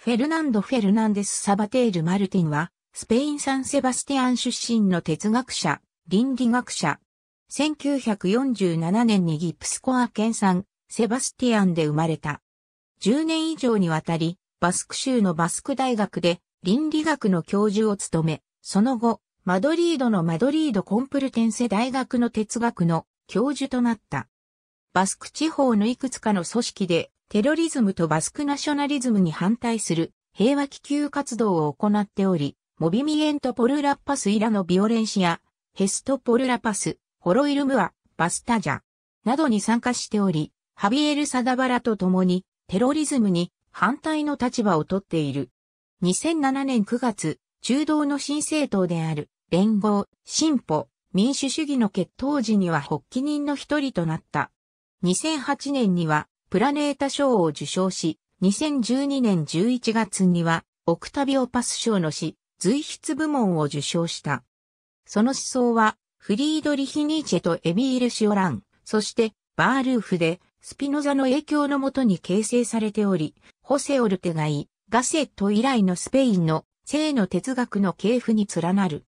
フェルナンド・フェルナンデス・サバテール・マルティンは、スペイン・サン・セバスティアン出身の哲学者、倫理学者。1947年にギプスコア県産、セバスティアンで生まれた。10年以上にわたり、バスク州のバスク大学で倫理学の教授を務め、その後、マドリードのマドリードコンプルテンセ大学の哲学の教授となった。バスク地方のいくつかの組織でテロリズムとバスクナショナリズムに反対する平和気球活動を行っており、モビミエントポルラパスイラのビオレンシア、ヘストポルラパス、ホロイルムア、バスタジャ、などに参加しており、ハビエル・サダバラと共にテロリズムに反対の立場をとっている。2007年9月、中道の新政党である連合、進歩、民主主義の決闘時には発起人の一人となった。2008年にはプラネータ賞を受賞し、2012年11月には、オクタビオパス賞の詩、随筆部門を受賞した。その思想は、フリードリヒ・ニーチェとエミール・シオラン、そしてバールーフで、スピノザの影響のもとに形成されており、ホセ・オルテガイ、ガセット以来のスペインの性の哲学の系譜に連なる。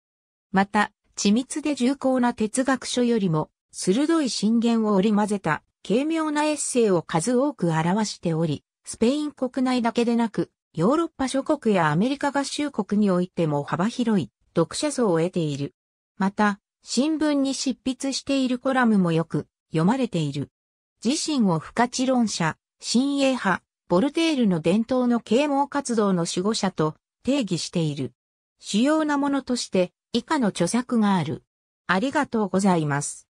また、緻密で重厚な哲学書よりも、鋭い信言を織り交ぜた軽妙なエッセイを数多く表しており、スペイン国内だけでなく、ヨーロッパ諸国やアメリカ合衆国においても幅広い読者層を得ている。また、新聞に執筆しているコラムもよく読まれている。自身を不可知論者、新鋭派、ボルテールの伝統の啓蒙活動の守護者と定義している。主要なものとして以下の著作がある。ありがとうございます。